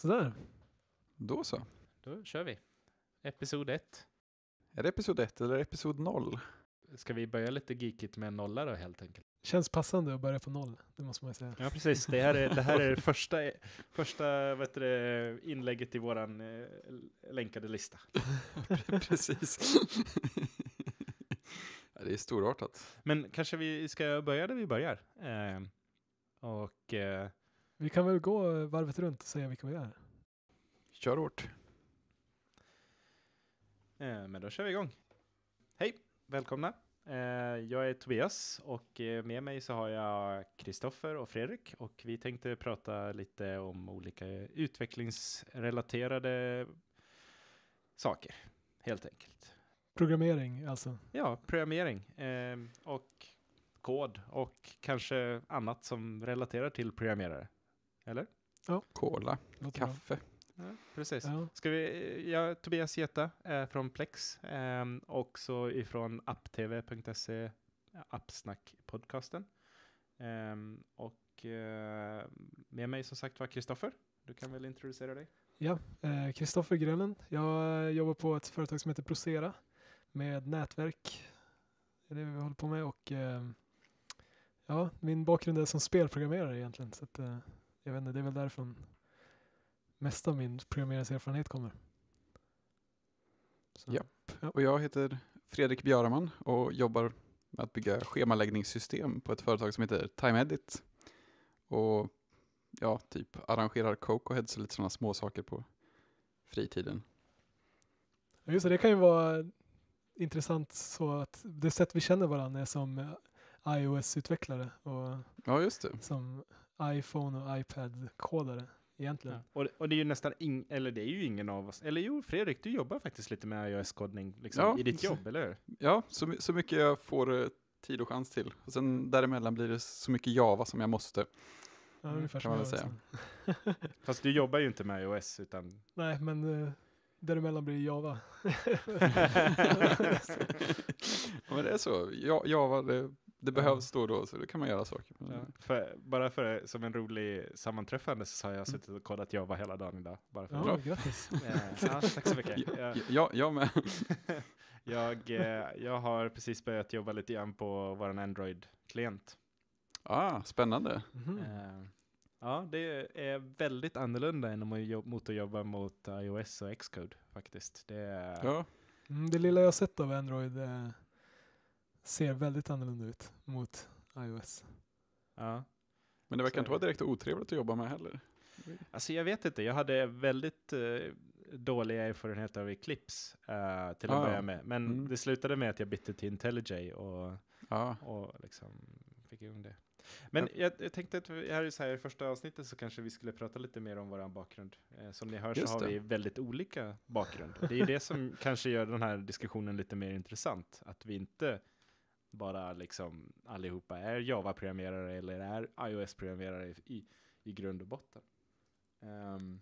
Sådär. Då så. Då kör vi. Episod 1. Är det episod 1 eller episod 0? Ska vi börja lite geekigt med en nolla då helt enkelt? Känns passande att börja på noll, det måste man ju säga. Ja, precis. Det här är det, här är e- det första, första vet du, inlägget i vår eh, länkade lista. precis. det är storartat. Men kanske vi ska börja där vi börjar. Eh, och eh, vi kan väl gå varvet runt och säga vilka vi är. Kör hårt. Eh, men då kör vi igång. Hej, välkomna. Eh, jag är Tobias och eh, med mig så har jag Kristoffer och Fredrik och vi tänkte prata lite om olika utvecklingsrelaterade saker helt enkelt. Programmering alltså? Ja, programmering och kod och kanske annat som relaterar till programmerare. Eller? Ja. Cola, Låter kaffe. Ja, precis. Ja. Ska vi, ja, Tobias Geta är från Plex, eh, också ifrån apptv.se, appsnackpodcasten. Eh, och eh, med mig som sagt var Kristoffer. Du kan väl introducera dig? Ja, Kristoffer eh, Grönen. Jag eh, jobbar på ett företag som heter Procera med nätverk. Det är det vi håller på med och eh, ja, min bakgrund är som spelprogrammerare egentligen. Så att, eh, jag vet inte, det är väl därifrån mesta av min programmeringserfarenhet kommer. Så. Japp, och jag heter Fredrik Björman och jobbar med att bygga schemaläggningssystem på ett företag som heter TimeEdit. Och ja, typ arrangerar Cocoheads och lite sådana småsaker på fritiden. Just det, det kan ju vara intressant så att det sätt vi känner varandra är som iOS-utvecklare och ja, som iPhone och iPad-kodare egentligen. Ja. Och, och, det är ju nästan ing, eller det är ju ingen av oss, eller jo Fredrik, du jobbar faktiskt lite med iOS-kodning liksom, ja, i ditt jobb, eller hur? Ja, så, så mycket jag får eh, tid och chans till. Och sen däremellan blir det så mycket Java som jag måste. Ja, ungefär kan man väl säga. Fast du jobbar ju inte med iOS utan... Nej, men eh, däremellan blir det Java. ja, men det är så. Java, det det behövs då och då, så då kan man göra saker. Ja. För, bara för, som en rolig sammanträffande så har jag mm. suttit och kollat jobba hela dagen idag. Bara för ja, grattis. ja, tack så mycket. Ja, ja, jag med. jag, eh, jag har precis börjat jobba lite grann på vår Android-klient. Ah, spännande. Mm -hmm. Ja, det är väldigt annorlunda än att jobba, mot att jobba mot iOS och Xcode faktiskt. Det, är... ja. Mm, det lilla jag sett av Android eh, ser väldigt annorlunda ut mot iOS. Ja. Men det verkar inte vara direkt otrevligt att jobba med heller. Alltså jag vet inte, jag hade väldigt uh, eh, dåliga erfarenheter av Eclipse uh, till att ah, börja med. Men mm. det slutade med att jag bytte till IntelliJ och, ah. och liksom fick igång det. Men ja. jag, jag, tänkte att vi, här så här, i första avsnittet så kanske vi skulle prata lite mer om vår bakgrund. Eh, som ni hör Just så har det. vi väldigt olika bakgrund. Det är det som kanske gör den här diskussionen lite mer intressant. Att vi inte bara liksom allihopa är Java-programmerare eller är iOS-programmerare i, i grund och botten. Um,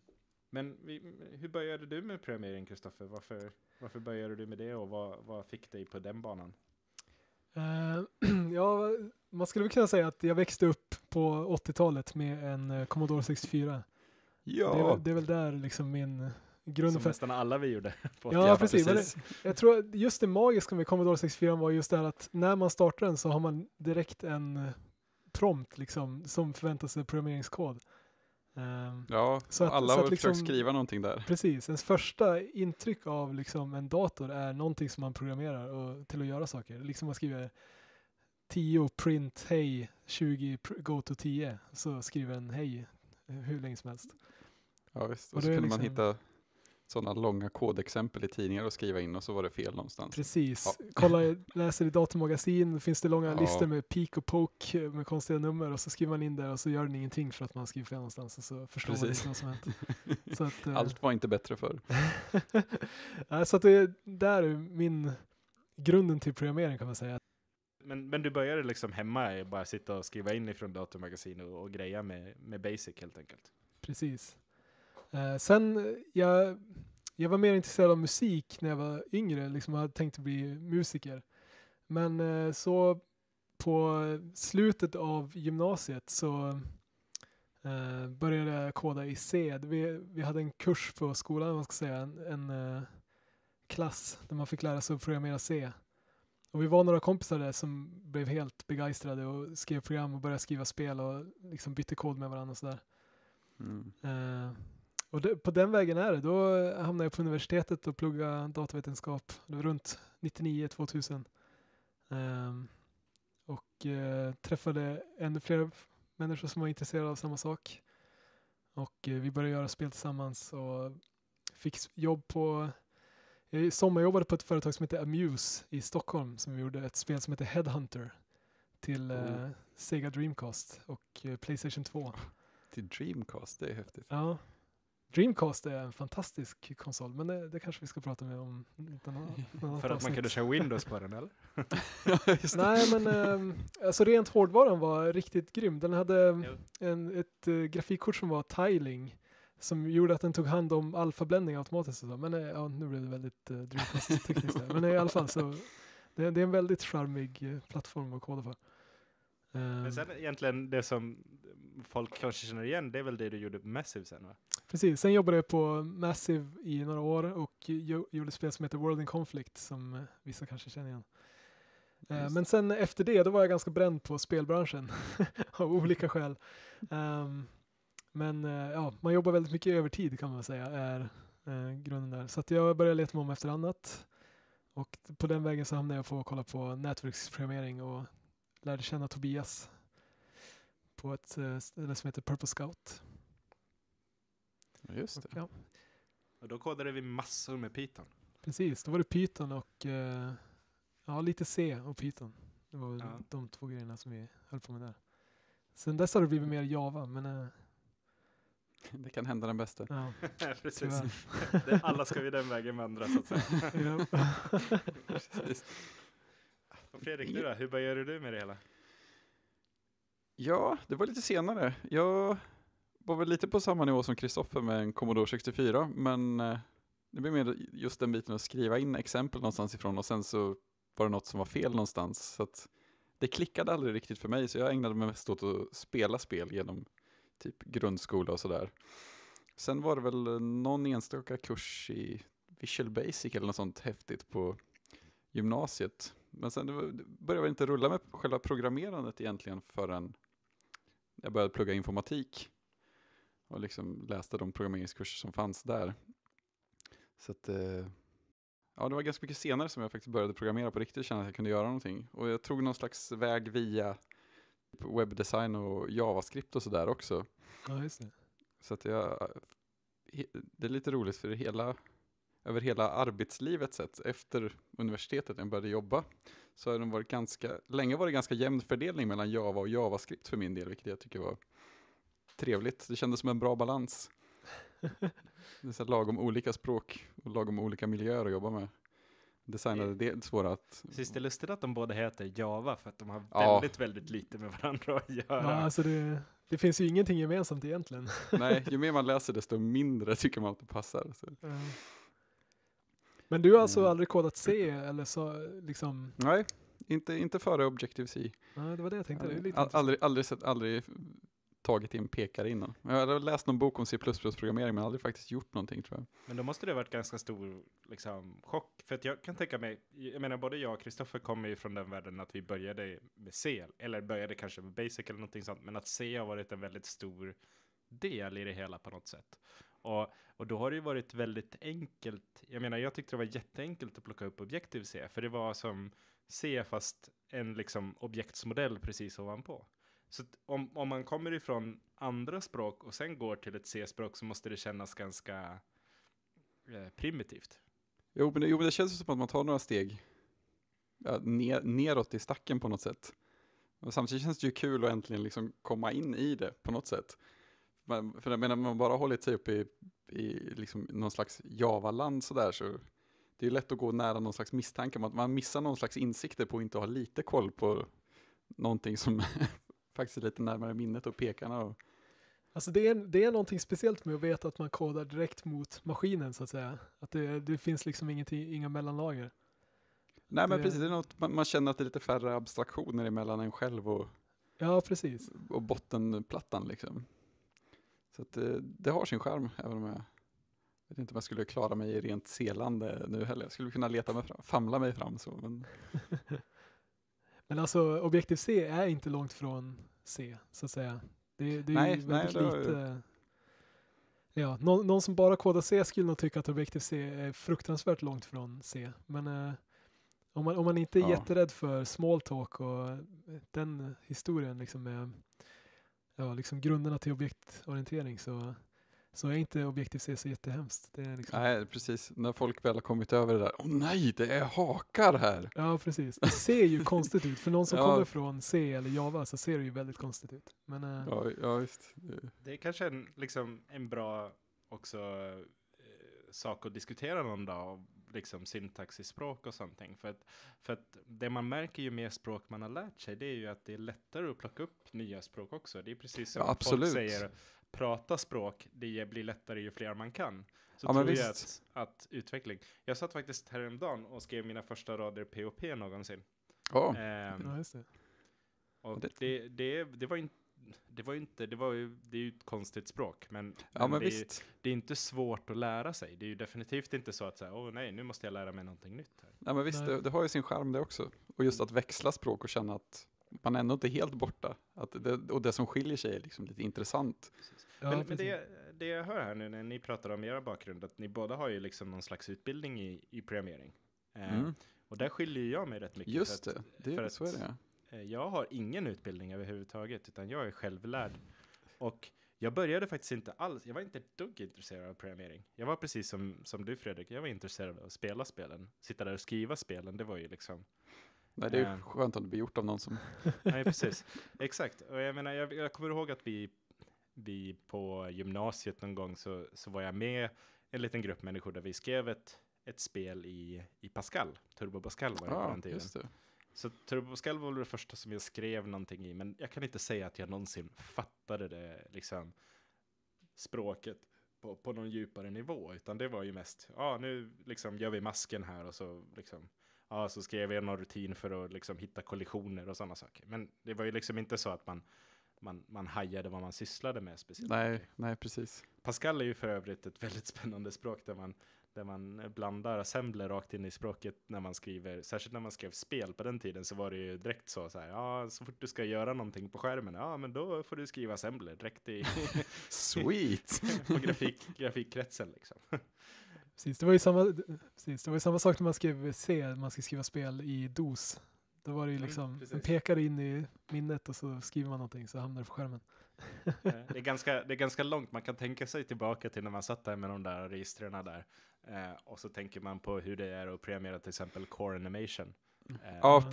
men vi, hur började du med programmering, Kristoffer? Varför, varför började du med det och vad, vad fick dig på den banan? Uh, ja, man skulle väl kunna säga att jag växte upp på 80-talet med en eh, Commodore 64. Ja. Det, är, det är väl där liksom min grunden Som nästan alla vi gjorde. ja, precis. precis. jag tror just det magiska med Commodore 64 var just det här att när man startar den så har man direkt en eh, prompt liksom som förväntas sig programmeringskod. Ehm, ja, så att, alla så har liksom, försökt skriva någonting där. Precis, ens första intryck av liksom en dator är någonting som man programmerar och, till att göra saker. Liksom man skriver 10 print hej, 20 go to 10, så skriver den hej eh, hur länge som helst. Ja, visst. Och, och så kunde liksom, man hitta sådana långa kodexempel i tidningar och skriva in och så var det fel någonstans. Precis. Ja. Kolla, läser i datamagasin, finns det långa ja. listor med peak och poke eh, med konstiga nummer och så skriver man in det och så gör den ingenting för att man skriver fel någonstans och så förstår Precis. man inte vad som hänt. Eh, Allt var inte bättre förr. så att det där är min grunden till programmering kan man säga. Men, men du började liksom hemma, bara sitta och skriva in ifrån datormagasin och, och greja med, med basic helt enkelt? Precis. Eh, sen, eh, jag, jag var mer intresserad av musik när jag var yngre, liksom jag hade tänkt bli musiker. Men eh, så på slutet av gymnasiet så eh, började jag koda i C. Vi, vi hade en kurs på skolan, man ska säga, en, en eh, klass där man fick lära sig att programmera C. Och vi var några kompisar där som blev helt begeistrade och skrev program och började skriva spel och liksom bytte kod med varandra och sådär. Mm. Eh, och det, på den vägen är det. Då hamnade jag på universitetet och pluggade datavetenskap. Det var runt 99-2000. Um, ehm, och uh, träffade ännu fler människor som var intresserade av samma sak. Och uh, vi började göra spel tillsammans och fick jobb på... Jag sommarjobbade på ett företag som heter Amuse i Stockholm som gjorde ett spel som heter Headhunter till uh, Sega Dreamcast och Playstation 2. Till Dreamcast, det är häftigt. Ja, Dreamcast är en fantastisk konsol, men det, det kanske vi ska prata mer om. Utan något För att man kunde köra Windows på den eller? Nej, men um, alltså rent hårdvaran var riktigt grym. Den hade en, ett uh, grafikkort som var tiling som gjorde att den tog hand om alfabländning automatiskt. Och så. Men uh, ja, nu blev det väldigt uh, Dreamcast-tekniskt. men i alla fall så det, det är en väldigt charmig uh, plattform att koda för. Men ehm. sen egentligen det som folk kanske känner igen, det är väl det du gjorde på Massive sen va? Precis, sen jobbade jag på Massive i några år och gjorde spel som heter World in Conflict som vissa kanske känner igen. Just. Ehm, men sen efter det, då var jag ganska bränd på spelbranschen av olika skäl. Um, men eh, ja, man jobbar väldigt mycket övertid kan man säga är eh, grunden där. Så jag började leta mig om efter annat och på den vägen så hamnade jag på att kolla på nätverksprogrammering och lärde känna Tobias på ett eh, ställe som heter Purple Scout. Just det. Och, ja. och då kodade vi massor med Python. Precis, då var det Python och eh, ja, lite C och Python. Det var ja. de två grejerna som vi höll på med där. Sen dess har det blivit mer Java, men... Eh, det kan hända den bästa. Ja, precis. alla ska vi den vägen vandra, så att säga. Fredrik, du då? Hur började du med det hela? Ja, det var lite senare. Jag var väl lite på samma nivå som Kristoffer med en Commodore 64, men eh, det blev mer just den biten att skriva in exempel någonstans ifrån och sen så var det något som var fel någonstans. Så att det klickade aldrig riktigt för mig, så jag ägnade mig mest åt att spela spel genom typ grundskola och sådär. Sen var det väl någon enstaka kurs i Visual Basic eller något sånt häftigt på gymnasiet men sen det var, det började jag inte rulla med själva programmerandet egentligen förrän jag började plugga informatik och liksom läste de programmeringskurser som fanns där. Så att, eh, ja, det var ganska mycket senare som jag faktiskt började programmera på riktigt, och kände att jag kunde göra någonting. Och jag tog någon slags väg via typ webbdesign och JavaScript och sådär också. Ja, just det. Så att jag, det är lite roligt för hela över hela arbetslivet sett, efter universitetet när jag började jobba, så har det varit ganska, länge varit ganska jämn fördelning mellan Java och JavaScript för min del, vilket jag tycker var trevligt. Det kändes som en bra balans. Det är så lagom olika språk och lagom olika miljöer att jobba med. Designade det, det svåra att... Precis, det är lustigt att de båda heter Java för att de har ja. väldigt, väldigt lite med varandra att göra. Ja, alltså det, det finns ju ingenting gemensamt egentligen. Nej, ju mer man läser desto mindre tycker man att det passar. Så. Mm. Men du har alltså mm. aldrig kodat C eller så liksom? Nej, inte, inte före Objective-C. Nej, det var det jag tänkte. Det är aldrig, aldrig, sett, aldrig tagit in pekare innan. Jag hade läst någon bok om C++-programmering men aldrig faktiskt gjort någonting tror jag. Men då måste det ha varit ganska stor liksom, chock. För att jag kan tänka mig, jag menar både jag och Kristoffer kommer ju från den världen att vi började med C, eller började kanske med Basic eller någonting sånt, men att C har varit en väldigt stor del i det hela på något sätt. Och, och då har det ju varit väldigt enkelt. Jag menar, jag tyckte det var jätteenkelt att plocka upp objektiv c för det var som C fast en liksom objektsmodell precis ovanpå. Så om, om man kommer ifrån andra språk och sen går till ett C-språk så måste det kännas ganska eh, primitivt. Jo men, det, jo, men det känns som att man tar några steg ja, ner, neråt i stacken på något sätt. Och samtidigt känns det ju kul att äntligen liksom komma in i det på något sätt. För jag menar, man bara hållit sig uppe i, i liksom någon slags Javaland sådär så det är lätt att gå nära någon slags misstanke om att man missar någon slags insikter på att inte ha lite koll på någonting som faktiskt är lite närmare minnet och pekarna. Och... Alltså det är, det är någonting speciellt med att veta att man kodar direkt mot maskinen så att säga. Att det, det finns liksom ingenting, inga mellanlager. Nej det... men precis, det är något, man, man, känner att det är lite färre abstraktioner emellan en själv och, ja, precis. och bottenplattan liksom. Så att, eh, det har sin charm, även om jag vet inte om jag skulle klara mig i rent selande nu heller. Jag skulle kunna leta mig fram, famla mig fram så. Men, men alltså Objektiv-C är inte långt från C, så att säga. Det, det är nej, ju väldigt nej, lite... Ju... Ja, någon, någon, som bara kodar C skulle nog tycka att Objektiv-C är fruktansvärt långt från C. Men eh, om, man, om man inte är ja. jätterädd för small talk och den historien liksom med ja, liksom grunderna till objektorientering så, så är inte objektiv C så jättehemskt. Det är liksom... Nej, precis. När folk väl har kommit över det där, åh nej, det är hakar här! Ja, precis. Det ser ju konstigt ut. För någon som ja. kommer från C eller Java så ser det ju väldigt konstigt ut. Men, äh... ja, ja, visst. Det är kanske en, liksom, en bra också eh, sak att diskutera någon dag liksom syntax i språk och sånt. För att, för att det man märker ju mer språk man har lärt sig, det är ju att det är lättare att plocka upp nya språk också. Det är precis som ja, folk säger, prata språk, det blir lättare ju fler man kan. Så ja, tror jag att, att, utveckling. Jag satt faktiskt häromdagen och skrev mina första rader POP någonsin. Oh. Um, ja, det. Och det, det, det, var inte det var ju inte, det var ju, det är ju ett konstigt språk, men, ja, men, men det, är det, Är, inte svårt att lära sig. Det är ju definitivt inte så att säga, åh nej, nu måste jag lära mig någonting nytt. Här. Nej, men visst, det, det, har ju sin charm det också. Och just att växla språk och känna att man är ändå inte helt borta. Att det, och det som skiljer sig är liksom lite intressant. Ja, men, men det, det jag hör här nu när ni pratar om era bakgrund, att ni båda har ju liksom någon slags utbildning i, i programmering. Eh, mm. Eh, och där skiljer jag mig rätt mycket. Just för att, det, det för så att, är det. Eh, jag har ingen utbildning överhuvudtaget, utan jag är självlärd. Och jag började faktiskt inte alls, jag var inte ett dugg intresserad av programmering. Jag var precis som, som du Fredrik, jag var intresserad av att spela spelen. Sitta där och skriva spelen, det var ju liksom... Nej, det är ju äh, skönt om det blir gjort av någon som... nej, precis. Exakt. Och jag menar, jag, jag kommer ihåg att vi, vi på gymnasiet någon gång så, så var jag med en liten grupp människor där vi skrev ett, ett spel i, i Pascal, Turbo Pascal var det ah, på den tiden. Så Turbo Pascal var väl det första som jag skrev någonting i, men jag kan inte säga att jag någonsin fattade det liksom språket på, på någon djupare nivå, utan det var ju mest, ja ah, nu liksom gör vi masken här och så liksom, ja ah, så skrev jag någon rutin för att liksom hitta kollisioner och sådana saker. Men det var ju liksom inte så att man man, man hajade vad man sysslade med speciellt. Nej, nej, precis. Pascal är ju för övrigt ett väldigt spännande språk där man där man blandar assembler rakt in i språket när man skriver, särskilt när man skrev spel på den tiden så var det ju direkt så så här, ja, så fort du ska göra någonting på skärmen, ja, men då får du skriva assembler direkt i Sweet! på grafik, grafikkretsen liksom. Precis, det var ju samma, precis, det var samma sak när man skrev C, man ska skriva spel i DOS. Då var det ju mm, liksom, mm, man pekar in i minnet och så skriver man någonting så hamnar det på skärmen. det, är ganska, det är ganska långt, man kan tänka sig tillbaka till när man satt där med de där registren där. Eh, och så tänker man på hur det är att premiera till exempel Core Animation. Eh, ja,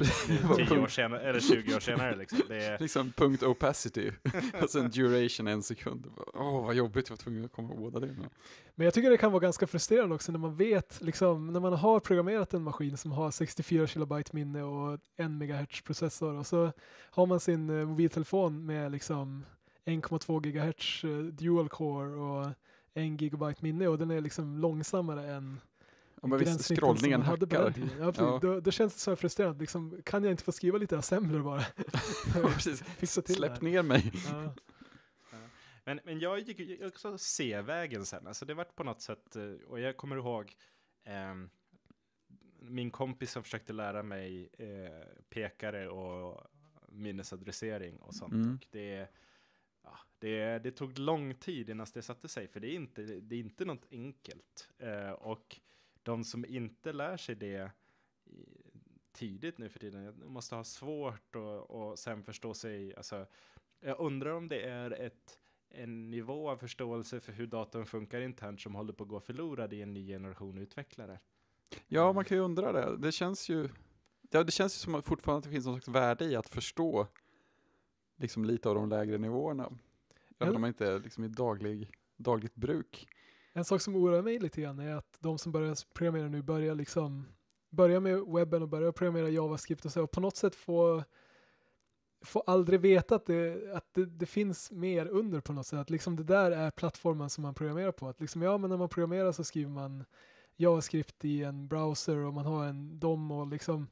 tio år senare, eller 20 år senare liksom. Det är... liksom punkt opacity och sen duration en sekund. Åh, oh, vad jobbigt, jag var tvungen att komma ihåg det. Med. Men jag tycker det kan vara ganska frustrerande också när man vet, liksom, när man har programmerat en maskin som har 64 kilobyte minne och en megahertz processor och så har man sin eh, mobiltelefon med liksom 1,2 gigahertz eh, dual core och en gigabyte minne och den är liksom långsammare än Ja, men visst, scrollningen hackar. Ja, ja. Då, då, känns det så här frustrerande, liksom, kan jag inte få skriva lite assembler bara? ja, precis. Släpp ner mig. Ja. Men, men jag gick ju också C-vägen sen, alltså det vart på något sätt, eh, och jag kommer ihåg eh, min kompis som försökte lära mig eh, pekare och minnesadressering och sånt. Mm. Och det det, det, tog lång tid innan det satte sig, för det är inte, det är inte något enkelt. Eh, och de som inte lär sig det tidigt nu för tiden, måste ha svårt att och sen förstå sig. Alltså, jag undrar om det är ett, en nivå av förståelse för hur datorn funkar internt som håller på att gå förlorad i en ny generation utvecklare. Ja, man kan ju undra det. Det känns ju, ja, det känns ju som att fortfarande det finns något slags värde i att förstå liksom lite av de lägre nivåerna. Även om man inte är liksom i daglig, dagligt bruk. En sak som oroar mig lite grann är att de som börjar programmera nu börjar liksom börja med webben och börja programmera JavaScript och så och på något sätt få får aldrig veta att, det, att det, det, finns mer under på något sätt. Att liksom det där är plattformen som man programmerar på. Att liksom, ja, men när man programmerar så skriver man JavaScript i en browser och man har en dom och liksom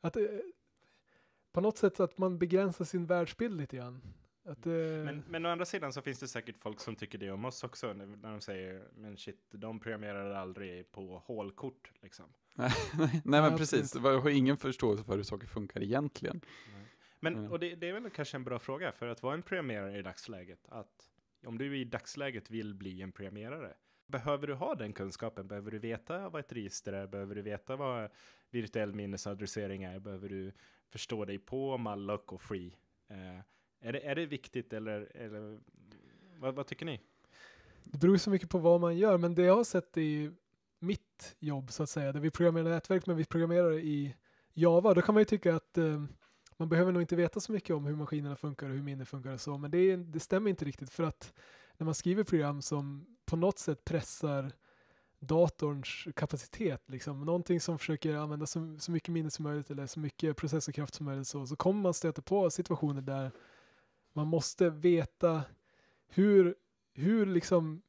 att eh, på något sätt att man begränsar sin världsbild lite grann. Att, eh... men, men å andra sidan så finns det säkert folk som tycker det om oss också. När de säger, men shit, de premierar aldrig på hålkort liksom. nej, men precis. Jag har ingen förståelse för hur saker funkar egentligen. Men, och det, det, är väl kanske en bra fråga, för att vara en premierare i dagsläget, att om du i dagsläget vill bli en premierare, behöver du ha den kunskapen? Behöver du veta vad ett register är? Behöver du veta vad virtuell minnesadressering är? Behöver du förstå dig på malloc och free? Eh, är det, är det viktigt eller, eller vad, vad tycker ni? Det beror så mycket på vad man gör, men det jag har sett i mitt jobb så att säga, där vi programmerar nätverk, men vi programmerar i Java. Då kan man ju tycka att eh, man behöver nog inte veta så mycket om hur maskinerna funkar och hur minne funkar och så, men det, det stämmer inte riktigt för att när man skriver program som på något sätt pressar datorns kapacitet, liksom. någonting som försöker använda så, så mycket minne som möjligt eller så mycket processorkraft som möjligt så, så kommer man stöta på situationer där man måste veta hur, hur liksom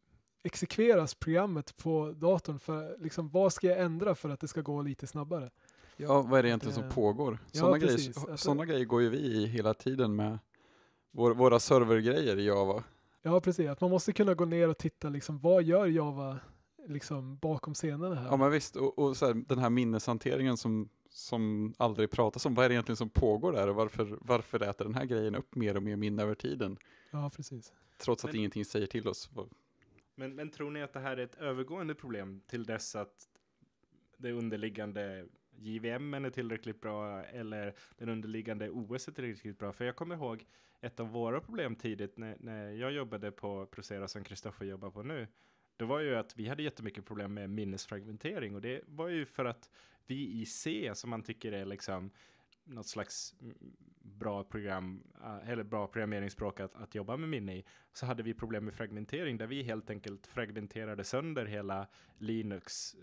exekveras programmet på datorn? För, liksom, vad ska jag ändra för att det ska gå lite snabbare? Ja, vad är det egentligen som eh, pågår? Sådana, ja, grejer, sådana alltså- grejer går ju vi i hela tiden med vår, våra servergrejer i Java. Ja, precis. Att man måste kunna gå ner och titta, liksom, vad gör Java liksom, bakom scenerna här? Ja, men visst. Och, och här, den här minneshanteringen som som aldrig pratas om. Vad är det egentligen som pågår där och varför, varför äter den här grejen upp mer och mer minne över tiden? Ja, precis. Trots men, att ingenting säger till oss. Men, men tror ni att det här är ett övergående problem till dess att det underliggande JVM är tillräckligt bra eller den underliggande OS är tillräckligt bra. För jag kommer ihåg ett av våra problem tidigt när, när jag jobbade på Procera som Kristoffer jobbar på nu det var ju att vi hade jättemycket problem med minnesfragmentering och det var ju för att vi i C som man tycker är liksom något slags bra program eh, eller bra programmeringsspråk att, att jobba med minne i så hade vi problem med fragmentering där vi helt enkelt fragmenterade sönder hela Linux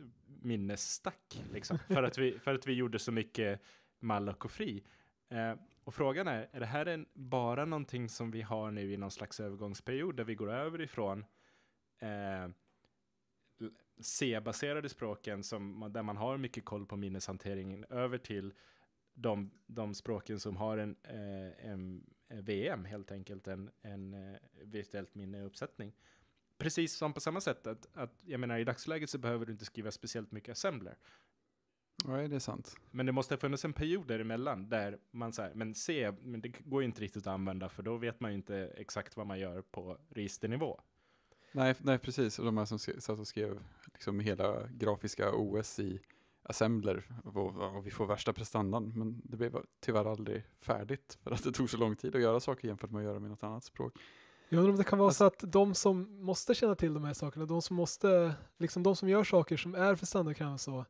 minnesstack liksom, för, att vi, för att vi gjorde så mycket malloc och fri. Eh, och frågan är, är det här en, bara någonting som vi har nu i någon slags övergångsperiod där vi går över ifrån eh, C-baserade språken som, där man har mycket koll på minneshanteringen över till de, de språken som har en, eh, en, VM helt enkelt, en, en eh, virtuellt minne uppsättning. Precis som på samma sätt att, att, jag menar i dagsläget så behöver du inte skriva speciellt mycket assembler. Nej, det är sant. Men det måste ha funnits en period däremellan där man säger, men C, men det går ju inte riktigt att använda för då vet man ju inte exakt vad man gör på registernivå. Nej, nej precis. Och de här som satt och skrev liksom hela grafiska OS i assembler och, vi får värsta prestandan. Men det blev tyvärr aldrig färdigt för att det tog så lång tid att göra saker jämfört med att göra med något annat språk. Jag undrar om det kan vara alltså, så att de som måste känna till de här sakerna, de som måste, liksom de som gör saker som är för standardkräm så,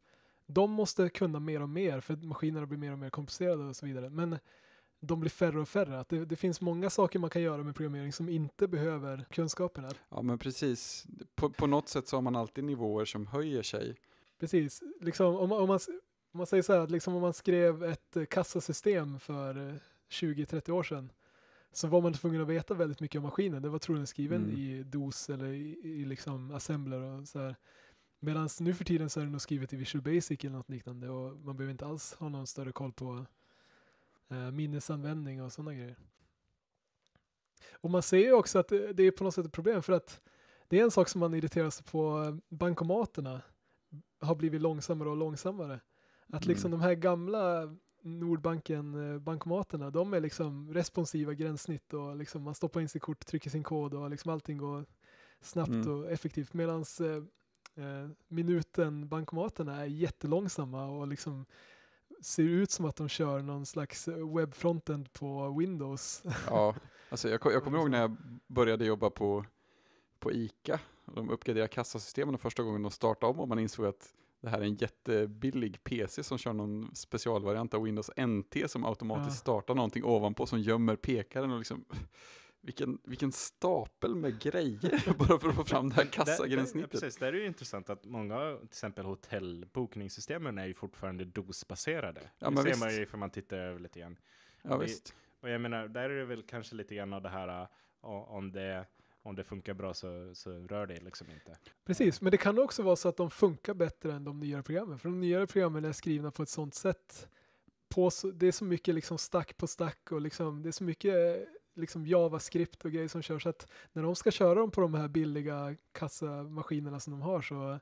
de måste kunna mer och mer för maskinerna blir mer och mer komplicerade och så vidare. Men de blir färre och färre. Att det, det, finns många saker man kan göra med programmering som inte behöver kunskaperna. Ja, men precis. På, på något sätt så har man alltid nivåer som höjer sig. Precis, liksom, om, om, man, om man säger så här, liksom, om man skrev ett eh, kassasystem för 20-30 eh, år sedan så var man tvungen att veta väldigt mycket om maskinen. Det var troligen skriven mm. i DOS eller i, i liksom assembler och så här. Medan nu för tiden så är det nog skrivet i Visual Basic eller något liknande och man behöver inte alls ha någon större koll på Eh, minnesanvändning och sådana grejer. Och man ser ju också att det är på något sätt ett problem för att det är en sak som man irriterar sig på, eh, bankomaterna har blivit långsammare och långsammare. Att mm. liksom mm. de här gamla Nordbanken eh, bankomaterna, de är liksom responsiva gränssnitt och liksom man stoppar in sitt kort, trycker sin kod och liksom allting går snabbt mm. och effektivt. Medan eh, minuten bankomaterna är jättelångsamma och liksom ser ut som att de kör någon slags eh, webbfrontend på Windows. Ja, alltså jag, jag kommer ihåg när jag började jobba på, på ICA. De uppgraderade kassasystemen första gången de startade om och man insåg att det här är en jättebillig PC som kör någon specialvariant av Windows NT som automatiskt ja. startar någonting ovanpå som gömmer pekaren och liksom vilken, vilken stapel med grejer bara för att få fram det här kassagränssnittet. Där, precis, där är det ju intressant att många, till exempel hotellbokningssystemen är ju fortfarande dosbaserade. Ja, det ser visst. man ju ifall man tittar över lite grann. Ja, det, och jag menar, där är det väl kanske lite grann av det här äh, om det om det funkar bra så, så rör det liksom inte. Precis, men det kan också vara så att de funkar bättre än de nyare programmen, för de nyare programmen är skrivna på ett sånt sätt på så, det är så mycket liksom stack på stack och liksom, det är så mycket liksom JavaScript och grejer som körs. Så att när de ska köra dem på de här billiga kassamaskinerna som de har så,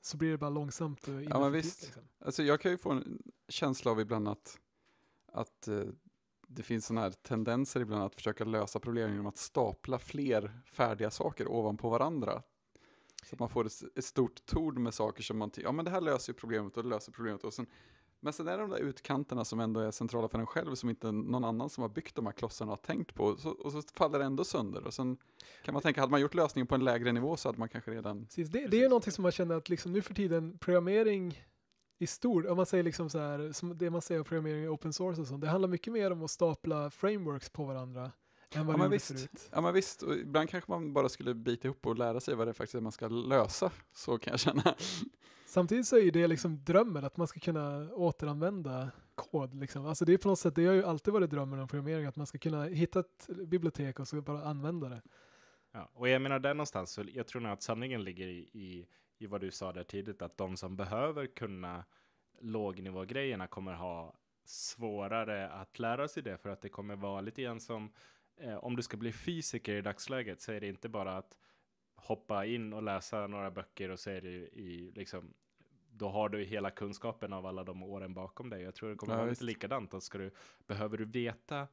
så blir det bara långsamt och Ja men visst. Liksom. Alltså jag kan ju få en känsla av ibland att, att eh, det finns sådana här tendenser ibland att försöka lösa problem genom att stapla fler färdiga saker ovanpå varandra. Så att man får ett, stort tord med saker som man tycker, ja men det här löser ju problemet och löser problemet och sen men sen är det de där utkanterna som ändå är centrala för en själv, som inte någon annan som har byggt de här klossarna har tänkt på. Så, och så faller det ändå sönder. Och sen kan man tänka, hade man gjort lösningen på en lägre nivå så hade man kanske redan... Precis, det, det är ju någonting som man känner att liksom nu för tiden, programmering i stort, om man säger liksom så här, som det man säger om programmering i open source och sånt, det handlar mycket mer om att stapla frameworks på varandra än vad ja, det visst. förut. Ja men visst, och ibland kanske man bara skulle bita ihop och lära sig vad det faktiskt är man ska lösa, så kan jag känna. Samtidigt så är ju det liksom drömmen att man ska kunna återanvända kod. Liksom. Alltså det är på något sätt, det har ju alltid varit drömmen om programmering, att man ska kunna hitta ett bibliotek och så bara använda det. Ja, och jag menar där någonstans, så jag tror nog att sanningen ligger i, i, i vad du sa där tidigt, att de som behöver kunna lågnivågrejerna kommer ha svårare att lära sig det, för att det kommer vara lite grann som, eh, om du ska bli fysiker i dagsläget så är det inte bara att hoppa in och läsa några böcker och så är det i liksom då har du hela kunskapen av alla de åren bakom dig. Jag tror det kommer ja, vara visst. lite likadant. ska du, behöver du veta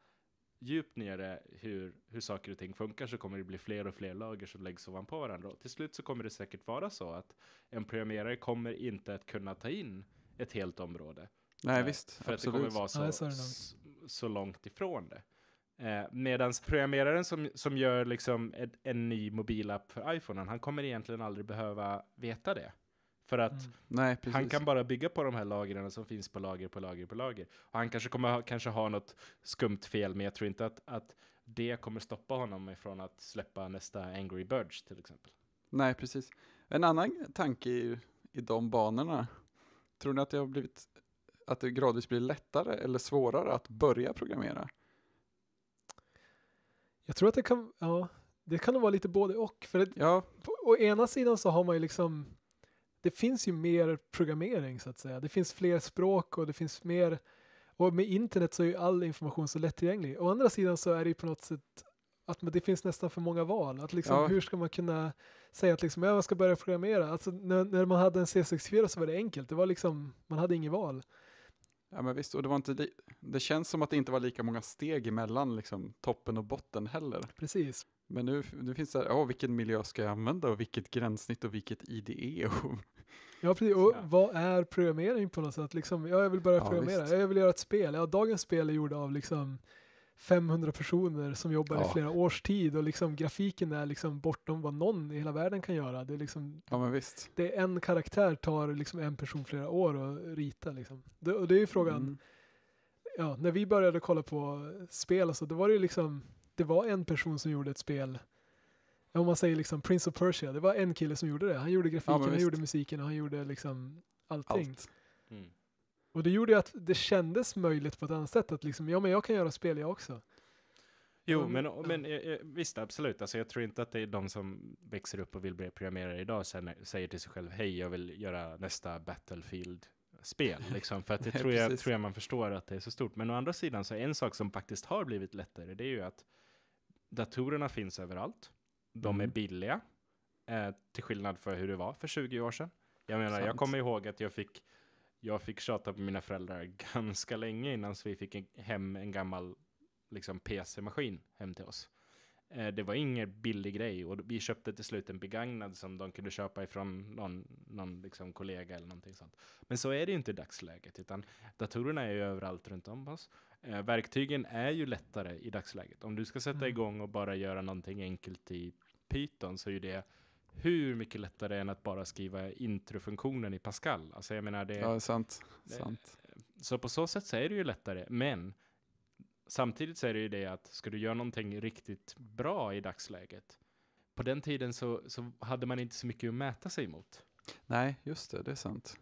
djupt nere hur, hur saker och ting funkar så kommer det bli fler och fler lager som läggs ovanpå varandra. Och till slut så kommer det säkert vara så att en programmerare kommer inte att kunna ta in ett helt område. Nej, eh, visst. För absolut. att det kommer vara så, ja, så, så långt ifrån det. Eh, Medan programmeraren som, som gör liksom ett, en ny mobilapp för iPhone, han kommer egentligen aldrig behöva veta det. För att mm. Nej, han kan bara bygga på de här lagren som finns på lager på lager på lager. Och han kanske kommer ha, kanske ha något skumt fel, men jag tror inte att, att det kommer stoppa honom ifrån att släppa nästa Angry Birds till exempel. Nej, precis. En annan tanke i, i de banorna, tror ni att det har blivit att det gradvis blir lättare eller svårare att börja programmera? Jag tror att det kan, ja, det kan vara lite både och. För det, ja. på, å ena sidan så har man ju liksom det finns ju mer programmering så att säga. Det finns fler språk och det finns mer och med internet så är ju all information så lättillgänglig. Å andra sidan så är det ju på något sätt att det finns nästan för många val. Att liksom, ja. Hur ska man kunna säga att liksom, jag ska börja programmera? Alltså, när, när, man hade en C64 så var det enkelt. Det var liksom, man hade inget val. Ja men visst, och det, var inte det känns som att det inte var lika många steg emellan liksom, toppen och botten heller. Precis. Men nu, nu finns det här, vilken miljö ska jag använda och vilket gränssnitt och vilket IDE? ja, precis. Och ja. vad är programmering på något sätt? Liksom, ja, jag vill börja ja, programmera, visst. jag vill göra ett spel. Ja, dagens spel är gjorda av liksom 500 personer som jobbar ja. i flera års tid och liksom grafiken är liksom bortom vad någon i hela världen kan göra. Det är liksom, ja, men visst. Det är en karaktär tar liksom en person flera år att rita liksom. Det, och det är ju frågan, mm. ja, när vi började kolla på spel alltså, då var det ju liksom det var en person som gjorde ett spel, om man säger liksom Prince of Persia, det var en kille som gjorde det. Han gjorde grafiken, ja, han gjorde musiken och han gjorde liksom allting. Allt. Mm. Och det gjorde ju att det kändes möjligt på ett annat sätt att liksom, ja men jag kan göra spel jag också. Jo, men, men eh, eh, visst, absolut. Alltså, jag tror inte att det är de som växer upp och vill bli programmerare idag sen, säger till sig själv, hej, jag vill göra nästa Battlefield-spel. Liksom, för att det tror, jag, tror jag man förstår att det är så stort. Men å andra sidan, så är en sak som faktiskt har blivit lättare, det är ju att datorerna finns överallt. De mm. är billiga, eh, till skillnad för hur det var för 20 år sedan. Jag menar, Sant. jag kommer ihåg att jag fick, jag fick tjata på mina föräldrar ganska länge innan vi fick en, hem en gammal liksom, PC-maskin hem till oss. Eh, det var ingen billig grej och vi köpte till slut en begagnad som de kunde köpa ifrån någon, någon liksom, kollega eller någonting sånt. Men så är det ju inte i dagsläget, utan datorerna är ju överallt runt om oss Eh, verktygen är ju lättare i dagsläget. Om du ska sätta mm. igång och bara göra någonting enkelt i Python så är ju det hur mycket lättare än att bara skriva introfunktionen i Pascal. Alltså jag menar det... Ja, det är sant. Det, sant. Så på så sätt så är det ju lättare, men samtidigt så är det ju det att ska du göra någonting riktigt bra i dagsläget, på den tiden så, så hade man inte så mycket att mäta sig mot. Nej, just det, det är sant.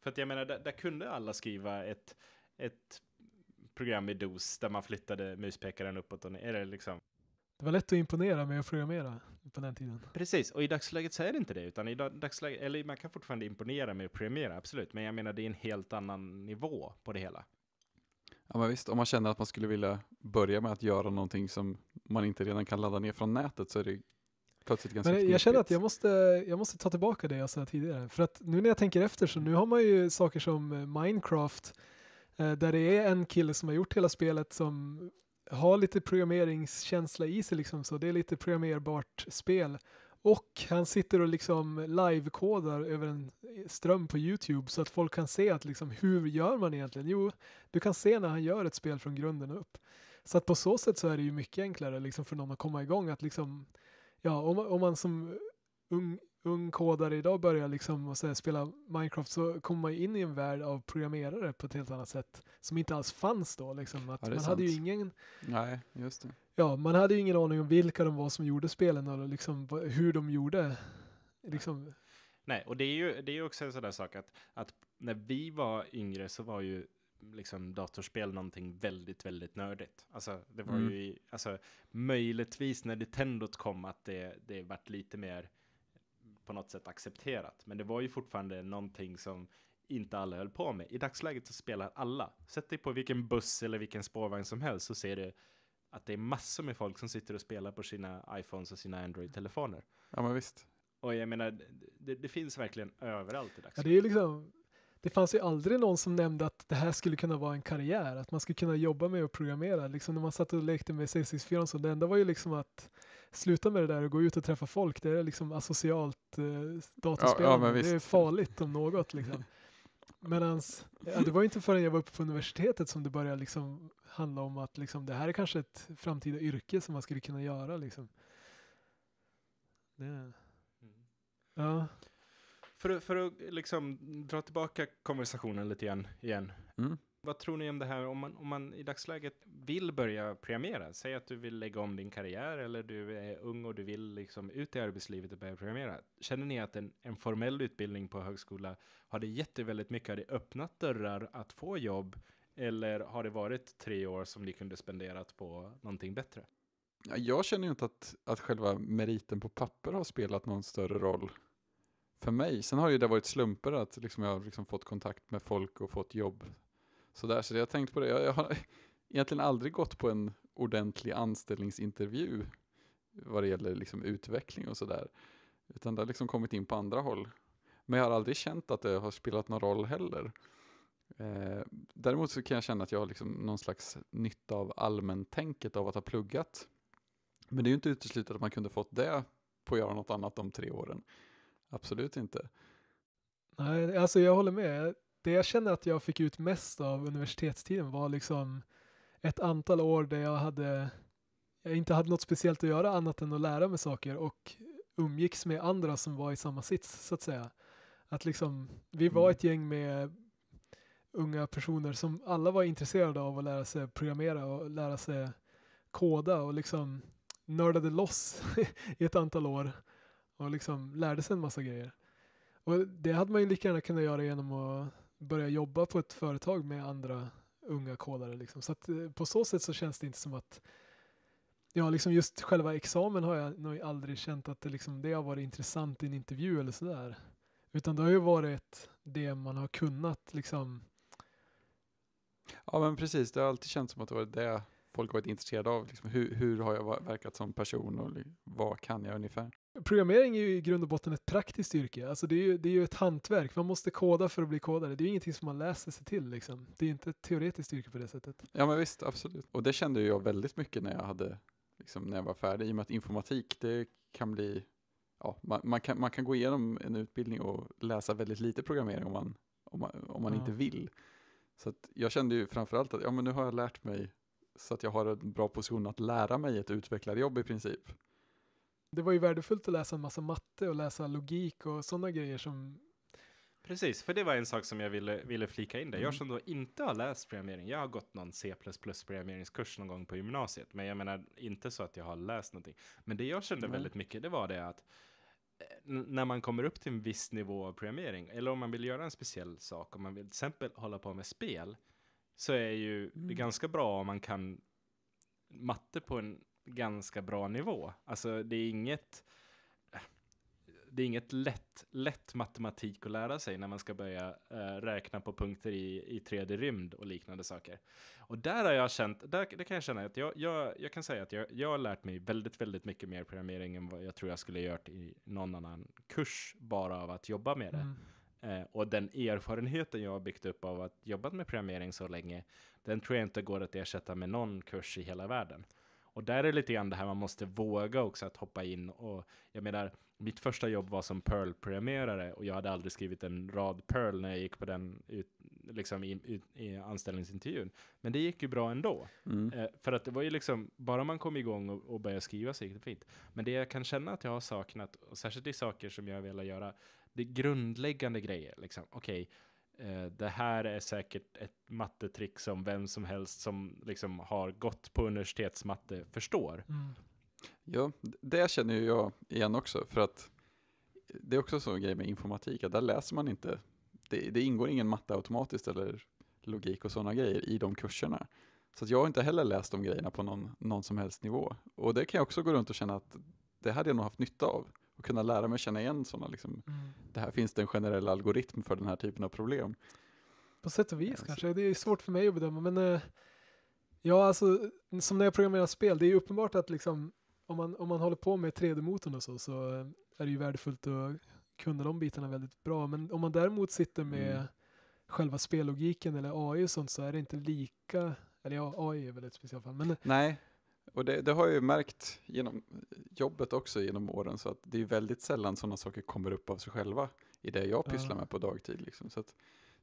För att jag menar, där, där kunde alla skriva ett, ett program i DOS där man flyttade muspekaren uppåt och ner. Eller liksom. Det var lätt att imponera med att programmera på den tiden. Precis, och i dagsläget så är det inte det, utan i dagsläget, eller man kan fortfarande imponera med att programmera, absolut, men jag menar det är en helt annan nivå på det hela. Ja men visst, om man känner att man skulle vilja börja med att göra någonting som man inte redan kan ladda ner från nätet så är det plötsligt ganska Men Jag känner att jag måste, jag måste ta tillbaka det jag sa tidigare, för att nu när jag tänker efter så nu har man ju saker som Minecraft Eh, där det är en kille som har gjort hela spelet som har lite programmeringskänsla i sig liksom, så det är lite programmerbart spel. Och han sitter och liksom live-kodar över en ström på Youtube så att folk kan se att liksom, hur gör man egentligen? Jo, du kan se när han gör ett spel från grunden upp. Så att på så sätt så är det ju mycket enklare liksom för någon att komma igång att liksom, ja, om, om man som ung, ung kodare idag börjar liksom och så spela Minecraft så kommer man in i en värld av programmerare på ett helt annat sätt som inte alls fanns då. Liksom. Att ja, man sant. hade ju ingen... Nej, just det. Ja, man hade ju ingen aning om vilka de var som gjorde spelen och liksom hur de gjorde. Liksom. Nej, och det är ju det är också en sån där sak att, att när vi var yngre så var ju liksom datorspel någonting väldigt, väldigt nördigt. Alltså, det var mm. ju, alltså, möjligtvis när Nintendot kom att det, det vart lite mer på något sätt accepterat. Men det var ju fortfarande någonting som inte alla höll på med. I dagsläget så spelar alla. Sätt dig på vilken buss eller vilken spårvagn som helst så ser du att det är massor med folk som sitter och spelar på sina iPhones och sina Android-telefoner. Ja, men visst. Och jag menar, det, det finns verkligen överallt i dagsläget. Ja, det är liksom, det fanns ju aldrig någon som nämnde att det här skulle kunna vara en karriär, att man skulle kunna jobba med att programmera. Liksom när man satt och lekte med C64 så det enda var ju liksom att sluta med det där och gå ut och träffa folk, det är liksom asocialt eh, datorspelande. Ja, ja, det är farligt om något liksom. Medans, ja, det var ju inte förrän jag var uppe på universitetet som det började liksom handla om att liksom, det här är kanske ett framtida yrke som man skulle kunna göra. Liksom. Det. Mm. Ja. För, för att liksom dra tillbaka konversationen lite igen. igen. Mm vad tror ni om det här om man, om man i dagsläget vill börja programmera? Säg att du vill lägga om din karriär eller du är ung och du vill liksom ut i arbetslivet och börja programmera. Känner ni att en, en formell utbildning på högskola har det gett dig väldigt mycket? Har det öppnat dörrar att få jobb? Eller har det varit tre år som ni kunde spenderat på någonting bättre? Jag känner ju inte att, att själva meriten på papper har spelat någon större roll för mig. Sen har ju det varit slumper att liksom jag har liksom fått kontakt med folk och fått jobb Sådär, så jag har tänkt på det. Jag, jag, har egentligen aldrig gått på en ordentlig anställningsintervju vad det gäller liksom utveckling och sådär. Utan det har liksom kommit in på andra håll. Men jag har aldrig känt att det har spelat någon roll heller. Eh, däremot så kan jag känna att jag har liksom någon slags nytta av allmäntänket av att ha pluggat. Men det är ju inte uteslutet att man kunde fått det på att göra något annat de tre åren. Absolut inte. Nej, alltså jag håller med det jag känner att jag fick ut mest av universitetstiden var liksom ett antal år där jag hade jag inte hade något speciellt att göra annat än att lära mig saker och umgicks med andra som var i samma sits så att säga. Att liksom, vi var mm. ett gäng med unga personer som alla var intresserade av att lära sig programmera och lära sig koda och liksom nördade loss i ett antal år och liksom lärde sig en massa grejer. Och det hade man ju lika gärna kunnat göra genom att börja jobba på ett företag med andra unga kodare. Liksom. Så att, eh, på så sätt så känns det inte som att Ja, liksom just själva examen har jag nog aldrig känt att det, liksom, det har varit intressant i en intervju eller sådär. Utan det har ju varit det man har kunnat liksom. Ja, men precis. Det har alltid känts som att det var det folk varit intresserade av. Liksom, hur, hur har jag verkat som person och vad kan jag ungefär? Programmering är ju i grund och botten ett praktiskt yrke. Alltså det, är ju, det är ju ett hantverk. Man måste koda för att bli kodare. Det är ju ingenting som man läser sig till. Liksom. Det är inte ett teoretiskt yrke på det sättet. Ja, men visst, absolut. Och det kände jag väldigt mycket när jag, hade, liksom, när jag var färdig. I och med att informatik, det kan bli... Ja, man, man kan, man kan gå igenom en utbildning och läsa väldigt lite programmering om man, om man, om man ja. inte vill. Så att jag kände ju framförallt att ja, men nu har jag lärt mig så att jag har en bra position att lära mig ett utvecklarjobb i princip. Det var ju värdefullt att läsa en massa matte och läsa logik och sådana grejer som Precis, för det var en sak som jag ville, ville flika in där. Mm. Jag som då inte har läst programmering, jag har gått någon C++ programmeringskurs någon gång på gymnasiet, men jag menar inte så att jag har läst någonting. Men det jag kände mm. väldigt mycket, det var det att eh, när man kommer upp till en viss nivå av programmering, eller om man vill göra en speciell sak, om man vill till exempel hålla på med spel, så är ju mm. det ganska bra om man kan matte på en ganska bra nivå. Alltså det är inget det är inget lätt, lätt matematik att lära sig när man ska börja eh, räkna på punkter i, i 3D-rymd och liknande saker. Och där har jag känt, där, där kan jag känna att jag, jag, jag kan säga att jag, jag har lärt mig väldigt, väldigt mycket mer programmering än vad jag tror jag skulle gjort i någon annan kurs bara av att jobba med det. Mm. Eh, och den erfarenheten jag har byggt upp av att jobbat med programmering så länge, den tror jag inte går att ersätta med någon kurs i hela världen. Och där är det lite grann det här man måste våga också att hoppa in och jag menar, mitt första jobb var som Perl-programmerare och jag hade aldrig skrivit en rad Perl när jag gick på den ut, liksom i, ut, i anställningsintervjun. Men det gick ju bra ändå. Mm. Eh, för att det var ju liksom, bara man kom igång och, och började skriva så gick det fint. Men det jag kan känna att jag har saknat, och särskilt i saker som jag har velat göra, det är grundläggande grejer. Liksom. Okej, okay, eh, det här är säkert ett mattetrick som vem som helst som liksom har gått på universitetsmatte förstår. Mm. Ja, det känner ju jag igen också. För att det är också en sån grej med informatik, att där läser man inte, det, det ingår ingen matte automatiskt eller logik och sådana grejer i de kurserna. Så jag har inte heller läst de grejerna på någon, någon som helst nivå. Och det kan jag också gå runt och känna att det hade jag nog haft nytta av och kunna lära mig känna igen sådana, liksom, mm. det här finns det en generell algoritm för den här typen av problem. På sätt och vis alltså. kanske, det är svårt för mig att bedöma, men eh, ja, alltså som när jag programmerar spel, det är ju uppenbart att liksom om man, om man håller på med 3D-motorn och så, så eh, är det ju värdefullt att kunna de bitarna väldigt bra, men om man däremot sitter med mm. själva spellogiken eller AI och sånt så är det inte lika, eller ja, AI är väl ett speciellt fall men eh, Nej. Och det, det, har jag ju märkt genom jobbet också genom åren, så att det är väldigt sällan sådana saker kommer upp av sig själva i det jag pysslar med på dagtid. Liksom. Så, att,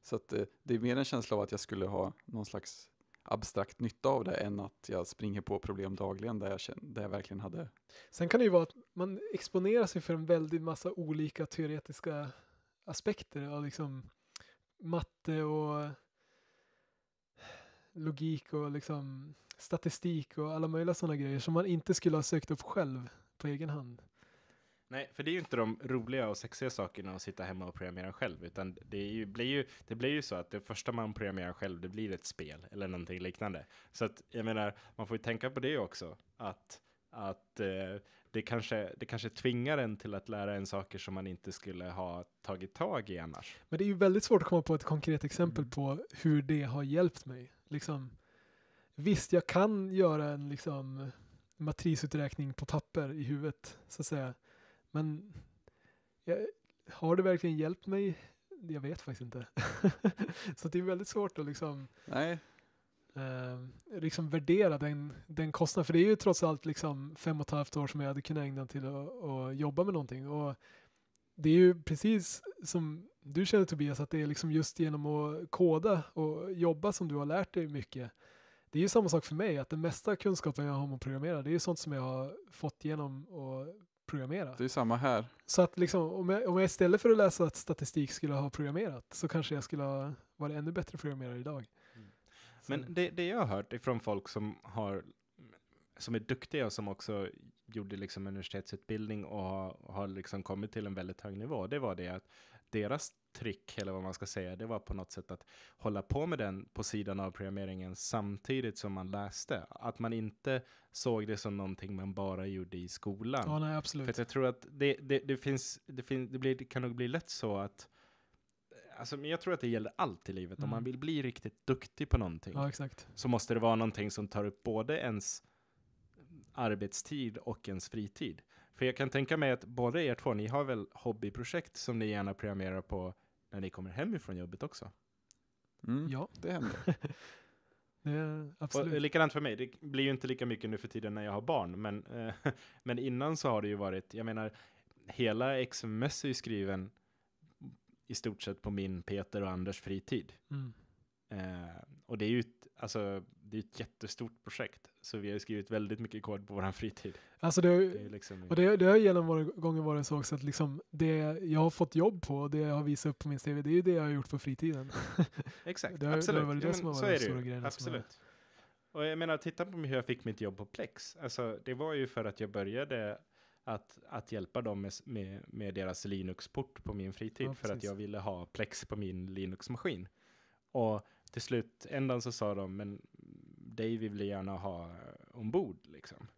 så att eh, det är mer en känsla av att jag skulle ha någon slags abstrakt nytta av det än att jag springer på problem dagligen där jag, där jag verkligen hade. Sen kan det ju vara att man exponerar sig för en väldig massa olika teoretiska aspekter av liksom matte och logik och liksom statistik och alla möjliga sådana grejer som man inte skulle ha sökt upp själv på egen hand. Nej, för det är ju inte de roliga och sexiga sakerna att sitta hemma och programmera själv, utan det, ju, blir, ju, det blir ju så att det första man programmerar själv, det blir ett spel eller någonting liknande. Så att jag menar, man får ju tänka på det också, att, att eh, det, kanske, det kanske tvingar en till att lära en saker som man inte skulle ha tagit tag i annars. Men det är ju väldigt svårt att komma på ett konkret exempel mm. på hur det har hjälpt mig. Liksom, visst, jag kan göra en liksom matrisuträkning på papper i huvudet så att säga. Men jag, har det verkligen hjälpt mig? Jag vet faktiskt inte. så det är väldigt svårt att liksom, Nej. Eh, liksom värdera den, den kostnaden. För det är ju trots allt liksom fem och ett halvt år som jag hade kunnat ägna till att, jobba med någonting. Och det är ju precis som du känner Tobias, att det är liksom just genom att koda och jobba som du har lärt dig mycket det är ju samma sak för mig, att den mesta kunskapen jag har om att programmera, det är ju sånt som jag har fått genom att programmera. Det är samma här. Så att liksom, om, jag, om jag istället för att läsa att statistik skulle ha programmerat så kanske jag skulle ha varit ännu bättre programmerare idag. Mm. Men det, det jag har hört ifrån folk som har som är duktiga och som också gjorde liksom universitetsutbildning och har, har liksom kommit till en väldigt hög nivå, det var det att deras trick, eller vad man ska säga, det var på något sätt att hålla på med den på sidan av programmeringen samtidigt som man läste. Att man inte såg det som någonting man bara gjorde i skolan. Ja, nej, absolut. För jag tror att det, det, det finns, det, fin, det, blir, det kan nog bli lätt så att Alltså, jag tror att det gäller allt i livet. Mm. Om man mm. vill bli riktigt duktig på någonting ja, så måste det vara någonting som tar upp både ens arbetstid och ens fritid. För jag kan tänka mig att båda er två, ni har väl hobbyprojekt som ni gärna programmerar på när ni kommer hem ifrån jobbet också? Mm, ja, det händer. det absolut. Och, likadant för mig, det blir ju inte lika mycket nu för tiden när jag har barn, men, eh, men innan så har det ju varit, jag menar, hela XMS är ju skriven i stort sett på min, Peter och Anders fritid. Mm. Eh, och det är ju ett, alltså, det är ett jättestort projekt, så vi har skrivit väldigt mycket kod på vår fritid. Alltså det, har, det är liksom... och det, det har genom våra gånger varit så också att liksom det jag har fått jobb på och det jag har visat upp på min CV, det är ju det jag har gjort på fritiden. Exakt, det har, absolut. Det har varit det ja, som har varit stora grejen. Absolut. Är... Och jag menar, titta på hur jag fick mitt jobb på Plex. Alltså, det var ju för att jag började att, att hjälpa dem med, med, med deras Linux-port på min fritid ja, för att jag ville ha Plex på min Linux-maskin. Och till slut, ändan så sa de, men dig vill vi gärna ha ombord liksom.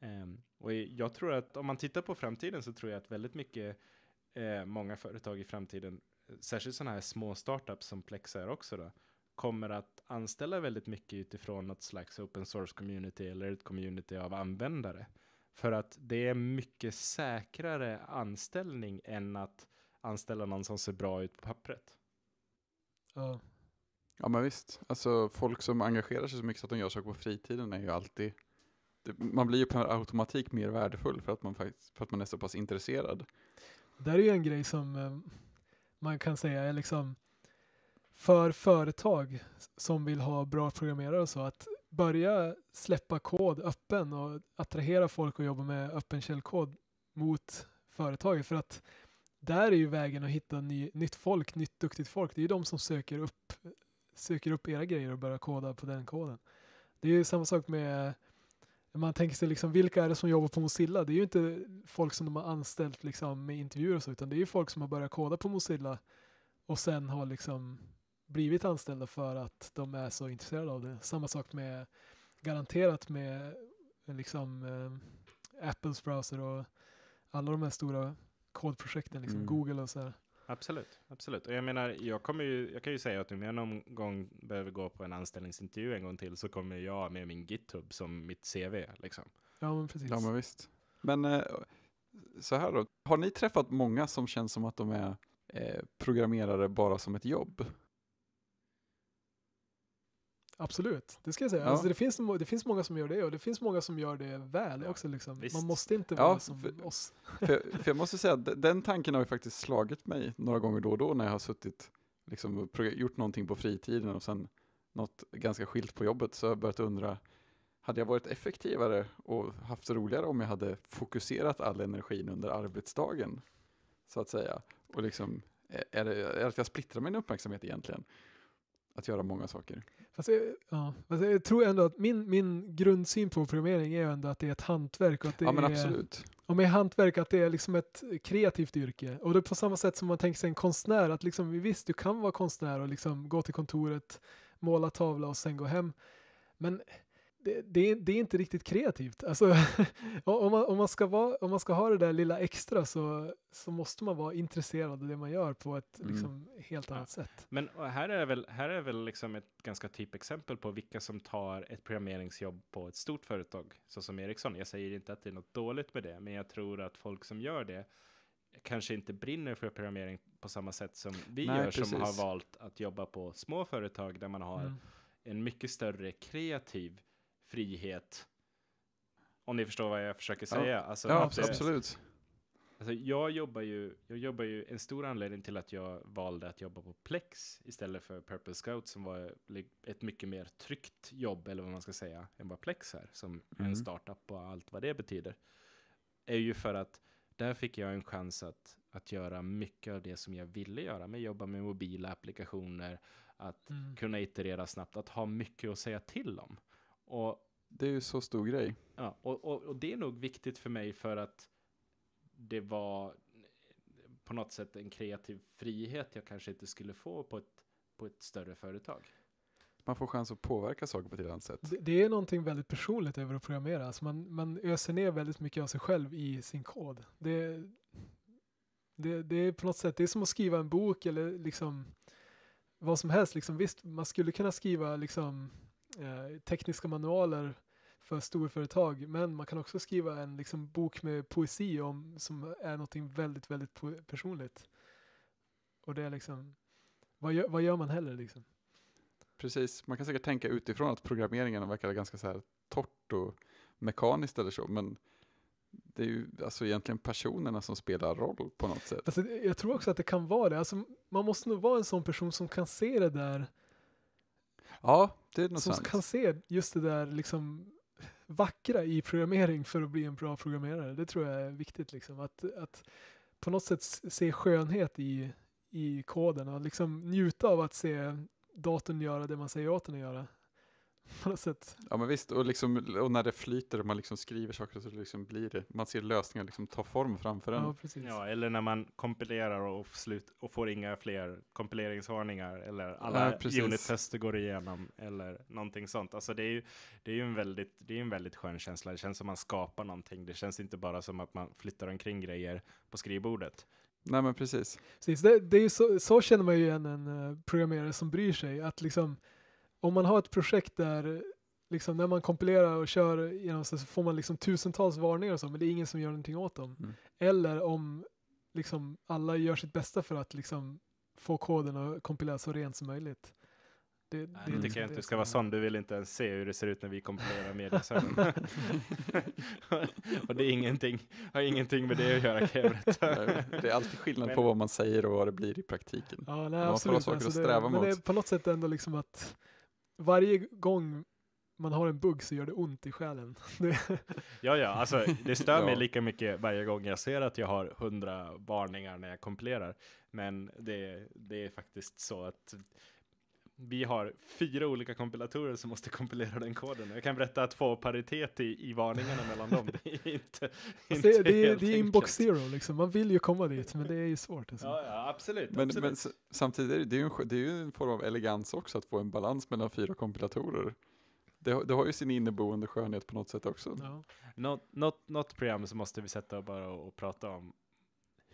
Um, och jag tror att om man tittar på framtiden så tror jag att väldigt mycket, eh, många företag i framtiden, särskilt sådana här små startups som Plex är också då, kommer att anställa väldigt mycket utifrån något slags open source community eller ett community av användare. För att det är mycket säkrare anställning än att anställa någon som ser bra ut på pappret. Ja, Ja men visst, alltså folk som engagerar sig så mycket så att de gör saker på fritiden är ju alltid man blir ju per automatik mer värdefull för att man, faktiskt, för att man är så pass intresserad. Det här är ju en grej som eh, man kan säga är liksom för företag som vill ha bra programmerare och så att börja släppa kod öppen och attrahera folk att jobba med öppen källkod mot företaget för att där är ju vägen att hitta ny, nytt folk, nytt duktigt folk. Det är ju de som söker upp söker upp era grejer och börjar koda på den koden. Det är ju samma sak med man tänker sig liksom, vilka är det som jobbar på Mozilla? Det är ju inte folk som de har anställt liksom, med intervjuer och så, utan det är ju folk som har börjat koda på Mozilla och sen har liksom blivit anställda för att de är så intresserade av det. Samma sak med garanterat med liksom eh, Apples browser och alla de här stora kodprojekten, liksom mm. Google och så här. Absolut, absolut. Och jag menar, jag, kommer ju, jag kan ju säga att om jag någon gång behöver gå på en anställningsintervju en gång till så kommer jag med min GitHub som mitt CV. Liksom. Ja, men precis. Ja, men visst. Men eh, så här då, har ni träffat många som känns som att de är eh, programmerare bara som ett jobb? Absolut, det ska jag säga. Ja. Alltså det, finns, det finns många som gör det och det finns många som gör det väl ja. också. Liksom. Man måste inte vara ja, som för, oss. För, för, jag måste säga att den tanken har ju faktiskt slagit mig några gånger då och då när jag har suttit liksom, gjort någonting på fritiden och sen något ganska skilt på jobbet så har jag börjat undra, hade jag varit effektivare och haft roligare om jag hade fokuserat all energin under arbetsdagen? Så att säga. Och liksom, är det, är det att jag splittrar min uppmärksamhet egentligen? att göra många saker. Fast jag, ja, fast jag tror ändå att min, min grundsyn på programmering är ändå att det är ett hantverk. Och att det ja, men är, absolut. Och med hantverk att det är liksom ett kreativt yrke. Och det är på samma sätt som man tänker sig en konstnär, att liksom, visst, du kan vara konstnär och liksom gå till kontoret, måla tavla och sen gå hem. Men det, det, det, är inte riktigt kreativt. Alltså, om, man, om, man ska vara, om man ska ha det där lilla extra så, så måste man vara intresserad av det man gör på ett mm. liksom, helt annat ja. sätt. Men här är väl, här är väl liksom ett ganska typexempel på vilka som tar ett programmeringsjobb på ett stort företag, såsom Ericsson. Jag säger inte att det är något dåligt med det, men jag tror att folk som gör det kanske inte brinner för programmering på samma sätt som vi Nej, gör, precis. som har valt att jobba på små företag där man har mm. en mycket större kreativ frihet. Om ni förstår vad jag försöker säga. Ja, alltså, ja det, absolut. Alltså, jag, jobbar ju, jag jobbar ju, en stor anledning till att jag valde att jobba på Plex istället för Purple Scout som var ett mycket mer tryggt jobb eller vad man ska säga än vad Plex är som mm. en startup och allt vad det betyder. Är ju för att där fick jag en chans att, att göra mycket av det som jag ville göra, med jobba med mobila applikationer, att mm. kunna iterera snabbt, att ha mycket att säga till om. Och, det är ju så stor grej. Ja, och, och, och, det är nog viktigt för mig för att det var på något sätt en kreativ frihet jag kanske inte skulle få på ett, på ett större företag. Man får chans att påverka saker på ett annat sätt. Det, det är någonting väldigt personligt över att programmera. Alltså man, man öser ner väldigt mycket av sig själv i sin kod. Det, det, det är på något sätt, det är som att skriva en bok eller liksom vad som helst. Liksom, visst, man skulle kunna skriva liksom Eh, tekniska manualer för storföretag, men man kan också skriva en liksom, bok med poesi om, som är någonting väldigt, väldigt personligt. Och det är liksom, vad gör, vad gör man heller liksom? Precis, man kan säkert tänka utifrån att programmeringen verkar ganska så här torrt och mekaniskt eller så, men det är ju alltså egentligen personerna som spelar roll på något sätt. Alltså, jag tror också att det kan vara det. Alltså, man måste nog vara en sån person som kan se det där. Ja, det är något som sant. kan se just det där liksom vackra i programmering för att bli en bra programmerare. Det tror jag är viktigt liksom. Att, att på något sätt se skönhet i, i koden och liksom njuta av att se datorn göra det man säger åt den att göra. på något sätt. Ja men visst, och, liksom, och när det flyter och man liksom skriver saker så liksom blir det, man ser lösningar liksom ta form framför en. Ja, precis. ja eller när man kompilerar och, slut, och får inga fler kompileringsvarningar eller alla ja, unit-tester går igenom eller någonting sånt. Alltså det är ju, det är en, väldigt, det är en väldigt skön känsla, det känns som man skapar någonting, det känns inte bara som att man flyttar omkring grejer på skrivbordet. Nej men precis. precis. Det, det är så, så känner man ju igen en eh, programmerare som bryr sig, att liksom om man har ett projekt där liksom, när man kompilerar och kör genom sig så får man liksom tusentals varningar och så, men det är ingen som gör någonting åt dem. Mm. Eller om liksom alla gör sitt bästa för att liksom få koden att kompilera så rent som möjligt. Det, Nej, det, det liksom tycker jag inte du ska vara sån. Du vill inte ens se hur det ser ut när vi kompilerar mediaservern. och det är ingenting, har ingenting med det att göra kan jag berätta. det är alltid skillnad men, på vad man säger och vad det blir i praktiken. Ja, nej, man får ha saker alltså att sträva det, mot. Men det är på något sätt ändå liksom att varje gång man har en bugg så gör det ont i själen. ja, ja, alltså det stör mig lika mycket varje gång jag ser att jag har hundra varningar när jag kompilerar. Men det, det är faktiskt så att vi har fyra olika kompilatorer som måste kompilera den koden. Jag kan berätta att få paritet i, i varningarna mellan dem, det är inte, inte det, alltså, det, är, det är inbox zero liksom, man vill ju komma dit, men det är ju svårt. Alltså. Ja, ja, absolut. Men, absolut. men samtidigt det, ju en, det är ju en form av elegans också, att få en balans mellan fyra kompilatorer. Det, det, har ju sin inneboende skönhet på något sätt också. Ja. Något, något program så måste vi sätta och bara och, och prata om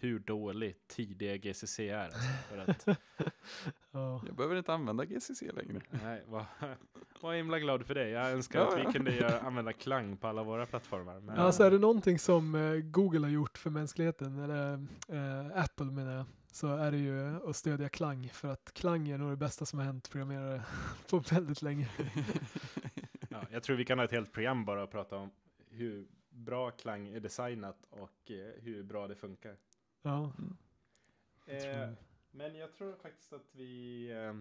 hur dålig tidiga GCC är. Alltså, för att, Jag behöver inte använda GCC längre. Nej, var, var himla glad för det. Jag önskar ja, att vi kunde göra, använda klang på alla våra plattformar. Men... Alltså är det någonting som eh, Google har gjort för mänskligheten, eller eh, Apple menar jag, så är det ju att stödja klang, för att klang är nog det bästa som har hänt programmerare på väldigt länge. ja, jag tror vi kan ha ett helt program bara och prata om hur bra klang är designat och eh, hur bra det funkar. Ja. Jag eh, men jag tror faktiskt att vi eh,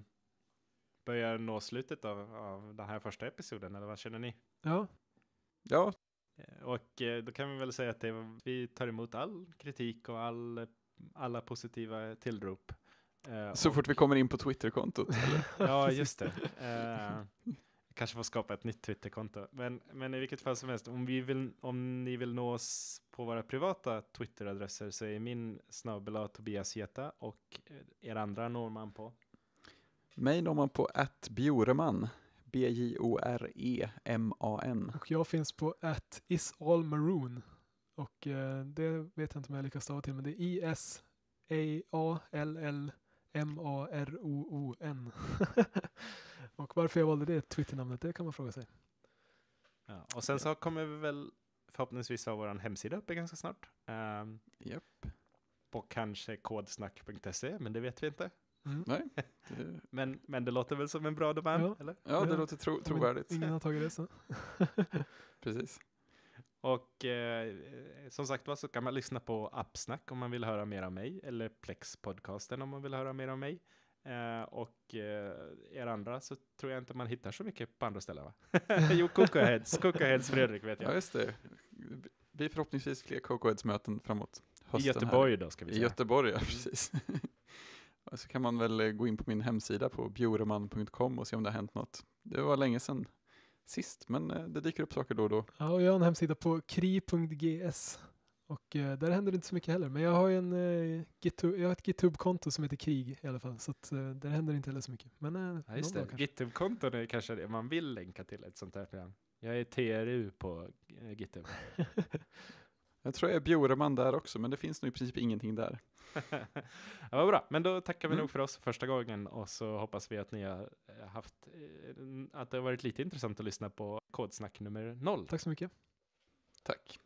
börjar nå slutet av, av den här första episoden, eller vad känner ni? Ja. Ja. Eh, och eh, då kan vi väl säga att det, vi tar emot all kritik och all, alla positiva tillrop. Eh, Så och, fort vi kommer in på Twitter-kontot? ja, just det. Eh, kanske får skapa ett nytt Twitterkonto. Men, men i vilket fall som helst, om, vi vill, om ni vill nå oss på våra privata Twitteradresser så är min snabel Tobias Geta och eh, er andra når man på? Mig når man på att Bjoreman, B-J-O-R-E-M-A-N. Och jag finns på att isallmaroon. Och eh, det vet jag inte om jag lyckas stava till, men det är I-S-A-L-L-M-A-R-O-O-N. Och varför jag valde det Twitternamnet, det kan man fråga sig. Ja, och sen så kommer vi väl förhoppningsvis ha vår hemsida uppe ganska snart. Um, ehm, yep. På kanske kodsnack.se, men det vet vi inte. Mm. Nej. men, men det låter väl som en bra domän? Ja, eller? ja det ja. låter tro, trovärdigt. Ingen har tagit det så. Precis. Och eh, som sagt var så kan man lyssna på Appsnack om man vill höra mer av mig eller Plex podcasten om man vill höra mer av mig. Uh, och uh, er andra så tror jag inte man hittar så mycket på andra ställen va? jo, Cocoheads, Heads Fredrik vet jag. Ja, just det. Det blir förhoppningsvis fler heads möten framåt hösten. I Göteborg här. då ska vi säga. I Göteborg, ja mm. precis. och så kan man väl eh, gå in på min hemsida på bjureman.com och se om det har hänt något. Det var länge sedan sist, men det dyker upp saker då och då. Ja, och jag har en hemsida på kri.gs och eh, där händer det inte så mycket heller. Men jag har en eh, GitHub, jag har ett GitHub-konto som heter Krig i alla fall. Så att, eh, där händer det inte heller så mycket. Men eh, ja, just det. GitHub-konton är kanske det man vill länka till ett sånt här program. Jag är TRU på eh, GitHub. jag tror jag är Bjureman där också, men det finns nog i princip ingenting där. ja, vad bra, men då tackar vi mm. nog för oss första gången och så hoppas vi att ni har eh, haft, eh, att det har varit lite intressant att lyssna på kodsnack nummer noll. Tack så mycket. Tack.